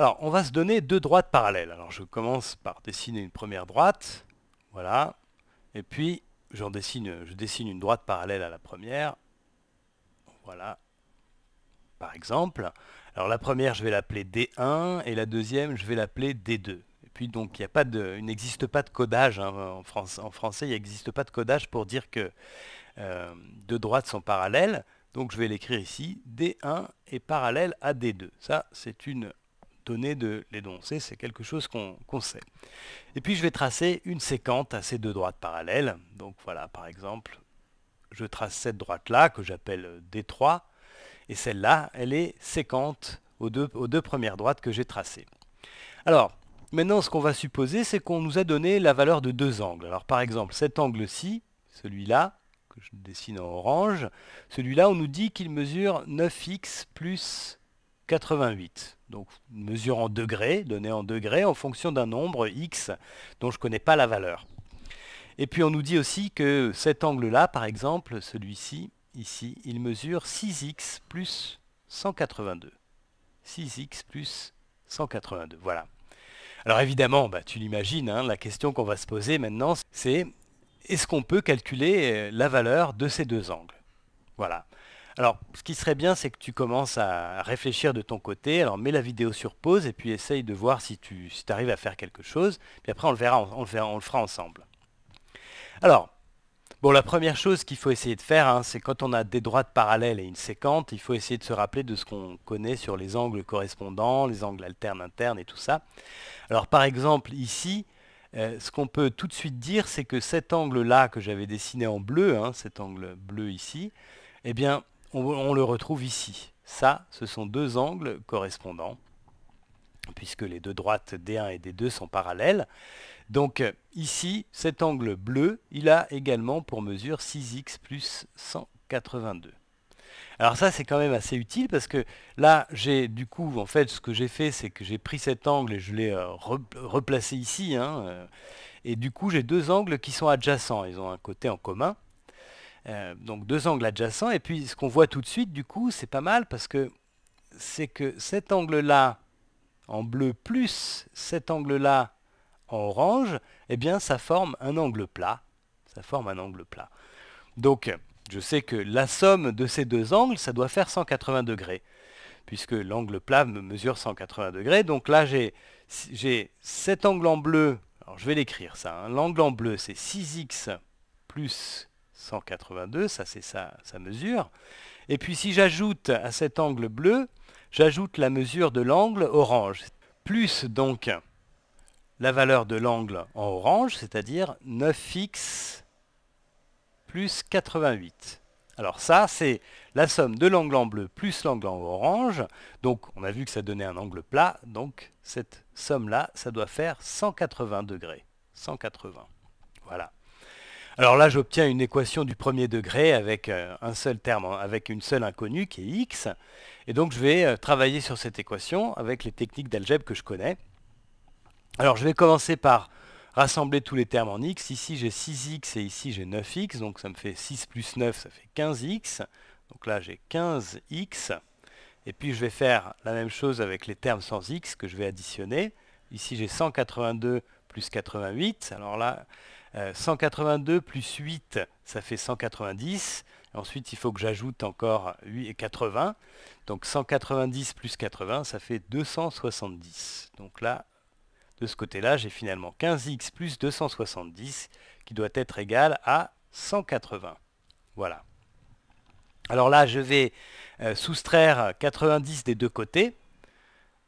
Alors, on va se donner deux droites parallèles. Alors, je commence par dessiner une première droite. Voilà. Et puis, je dessine une droite parallèle à la première. Voilà. Par exemple. Alors, la première, je vais l'appeler D1 et la deuxième, je vais l'appeler D2. Et puis, donc, il a pas de, n'existe pas de codage. Hein, en, français, il n'existe pas de codage pour dire que euh, deux droites sont parallèles. Donc, je vais l'écrire ici, D1 est parallèle à D2. Ça, c'est une de de l'énoncer, c'est quelque chose qu'on sait. Et puis je vais tracer une séquente à ces deux droites parallèles. Donc voilà, par exemple, je trace cette droite-là, que j'appelle D3, et celle-là, elle est séquente aux deux, aux deux premières droites que j'ai tracées. Alors, maintenant, ce qu'on va supposer, c'est qu'on nous a donné la valeur de deux angles. Alors par exemple, cet angle-ci, celui-là, que je dessine en orange, celui-là, on nous dit qu'il mesure 9x plus 88. Donc mesure en degrés, donnée en degrés en fonction d'un nombre x dont je ne connais pas la valeur. Et puis on nous dit aussi que cet angle-là, par exemple, celui-ci, ici, il mesure 6x plus 182. 6x plus 182, voilà. Alors évidemment, bah, tu l'imagines, hein, la question qu'on va se poser maintenant, c'est est-ce qu'on peut calculer euh, la valeur de ces deux angles Voilà. Alors, ce qui serait bien, c'est que tu commences à réfléchir de ton côté. Alors, mets la vidéo sur pause et puis essaye de voir si tu arrives à faire quelque chose. Puis après, on le verra, on, le, on fera ensemble. Alors, bon, la première chose qu'il faut essayer de faire, hein, c'est quand on a des droites parallèles et une séquente, il faut essayer de se rappeler de ce qu'on connaît sur les angles correspondants, les angles alternes, internes et tout ça. Alors, par exemple, ici, euh, ce qu'on peut tout de suite dire, c'est que cet angle-là que j'avais dessiné en bleu, hein, cet angle bleu ici, eh bien, on, le retrouve ici. Ça, ce sont deux angles correspondants, puisque les deux droites D1 et D2 sont parallèles. Donc ici, cet angle bleu, il a également pour mesure 6x plus 182. Alors ça, c'est quand même assez utile parce que là, j'ai du coup, en fait, ce que j'ai fait, c'est que j'ai pris cet angle et je l'ai euh, replacé ici. Hein, euh, et du coup, j'ai deux angles qui sont adjacents. Ils ont un côté en commun. Euh, donc deux angles adjacents. Et puis ce qu'on voit tout de suite, du coup, c'est pas mal parce que c'est que cet angle-là en bleu plus cet angle-là en orange, eh bien ça forme un angle plat. Ça forme un angle plat. Donc je sais que la somme de ces deux angles, ça doit faire 180 degrés, puisque l'angle plat me mesure 180 degrés. Donc là j'ai cet angle en bleu, alors je vais l'écrire ça, hein. l'angle en bleu c'est 6x plus 182, ça c'est sa, mesure. Et puis si j'ajoute à cet angle bleu, j'ajoute la mesure de l'angle orange, plus donc la valeur de l'angle en orange, c'est-à-dire 9x plus 88. Alors ça, c'est la somme de l'angle en bleu plus l'angle en orange. Donc on a vu que ça donnait un angle plat, donc cette somme-là, ça doit faire 180 degrés. 180. Voilà. Alors là, j'obtiens une équation du premier degré avec euh, un seul terme, hein, avec une seule inconnue qui est x. Et donc, je vais euh, travailler sur cette équation avec les techniques d'algèbre que je connais. Alors, je vais commencer par rassembler tous les termes en x. Ici, j'ai 6x et ici, j'ai 9x. Donc, ça me fait 6 plus 9, ça fait 15x. Donc là, j'ai 15x. Et puis, je vais faire la même chose avec les termes sans x que je vais additionner. Ici, j'ai 182 plus 88. Alors là, 182 euh, plus 8, ça fait 190. Ensuite, il faut que j'ajoute encore 80. Donc 190 plus 80, ça fait 270. Donc là, de ce côté-là, j'ai finalement 15x plus 270 qui doit être égal à 180. Voilà. Alors là, je vais euh, soustraire 90 des deux côtés.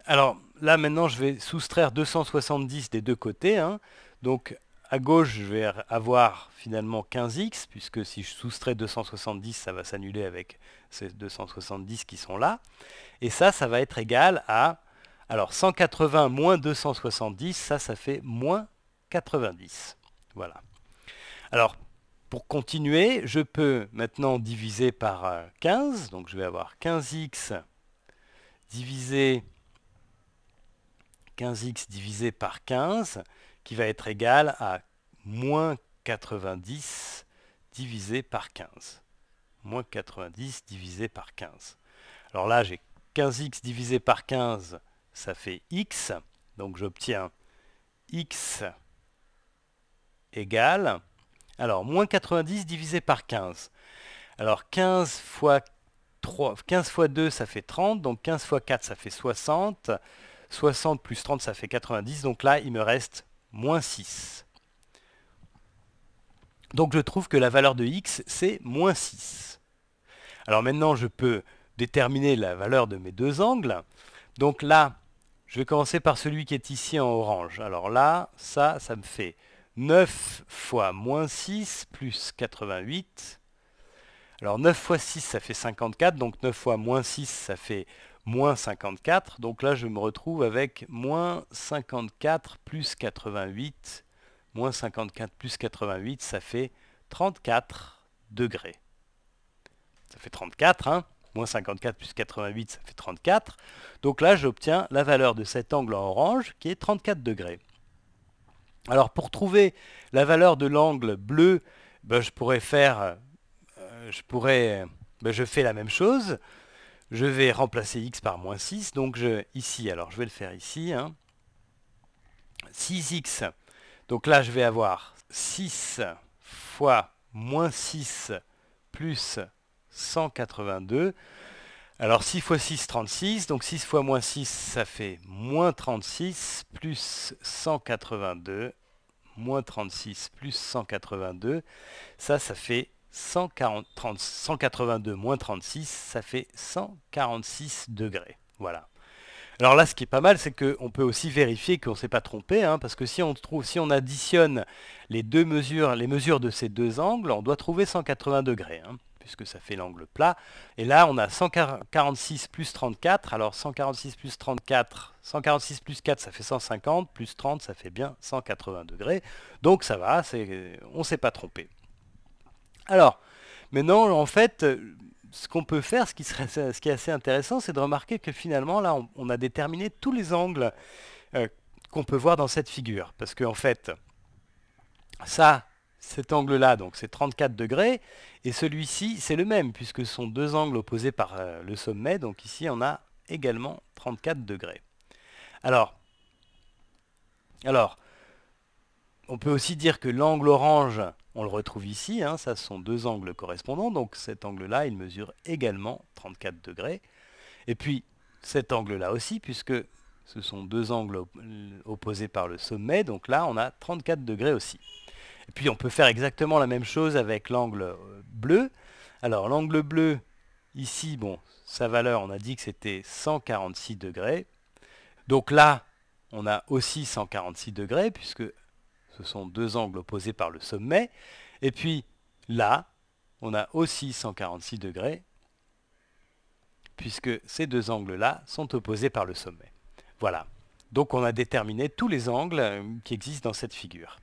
Alors là, maintenant, je vais soustraire 270 des deux côtés. Hein. Donc à gauche, je vais avoir finalement 15x, puisque si je soustrais 270, ça va s'annuler avec ces 270 qui sont là. Et ça, ça va être égal à... Alors, 180 moins 270, ça, ça fait moins 90. Voilà. Alors, pour continuer, je peux maintenant diviser par 15. Euh, Donc, je vais avoir 15x divisé... 15x divisé par 15, qui va être égal à moins 90 divisé par 15. Moins 90 divisé par 15. Alors là, j'ai 15x divisé par 15, ça fait x. Donc j'obtiens x égal Alors, moins 90 divisé par 15. Alors 15 fois 3, 15 fois 2, ça fait 30. Donc 15 fois 4, ça fait 60. 60 plus 30, ça fait 90. Donc là, il me reste moins 6. Donc je trouve que la valeur de x, c'est moins 6. Alors maintenant, je peux déterminer la valeur de mes deux angles. Donc là, je vais commencer par celui qui est ici en orange. Alors là, ça, ça me fait 9 fois moins 6 plus 88. Alors 9 fois 6, ça fait 54. Donc 9 fois moins 6, ça fait moins 54. Donc là, je me retrouve avec moins 54 plus 88. Moins 54 plus 88, ça fait 34 degrés. Ça fait 34, hein Moins 54 plus 88, ça fait 34. Donc là, j'obtiens la valeur de cet angle en orange qui est 34 degrés. Alors pour trouver la valeur de l'angle bleu, ben, je pourrais faire... Euh, je pourrais... Ben, je fais la même chose. Je vais remplacer x par moins 6, donc je, ici, alors je vais le faire ici, 6x, hein. donc là je vais avoir 6 fois moins 6 plus 182. Alors 6 fois 6, 36. Donc 6 fois moins 6, ça fait moins 36 plus 182. Moins 36 plus 182. Ça, ça fait 182 moins 36, ça fait 146 degrés. Voilà. Alors là, ce qui est pas mal, c'est qu'on peut aussi vérifier qu'on ne s'est pas trompé, hein, parce que si on, trouve, si on additionne les deux mesures, les mesures de ces deux angles, on doit trouver 180 degrés, hein, puisque ça fait l'angle plat. Et là, on a 146 plus 34, alors 146 plus 34, 146 plus 4, ça fait 150, plus 30, ça fait bien 180 degrés. Donc ça va, on ne s'est pas trompé. Alors, maintenant, en fait, euh, ce qu'on peut faire, ce qui, est assez intéressant, c'est de remarquer que finalement, là, on, a déterminé tous les angles euh, qu'on peut voir dans cette figure. Parce qu'en fait, ça, cet angle-là, donc c'est 34 degrés, et celui-ci, c'est le même, puisque ce sont deux angles opposés par euh, le sommet, donc ici, on a également 34 degrés. Alors, alors on peut aussi dire que l'angle orange on le retrouve ici, hein, ça sont deux angles correspondants, donc cet angle-là, il mesure également 34 degrés. Et puis cet angle-là aussi, puisque ce sont deux angles opposés par le sommet, donc là on a 34 degrés aussi. Et puis on peut faire exactement la même chose avec l'angle euh, bleu. Alors l'angle bleu, ici, bon, sa valeur, on a dit que c'était 146 degrés. Donc là, on a aussi 146 degrés, puisque ce sont deux angles opposés par le sommet. Et puis là, on a aussi 146 degrés, puisque ces deux angles-là sont opposés par le sommet. Voilà. Donc on a déterminé tous les angles euh, qui existent dans cette figure.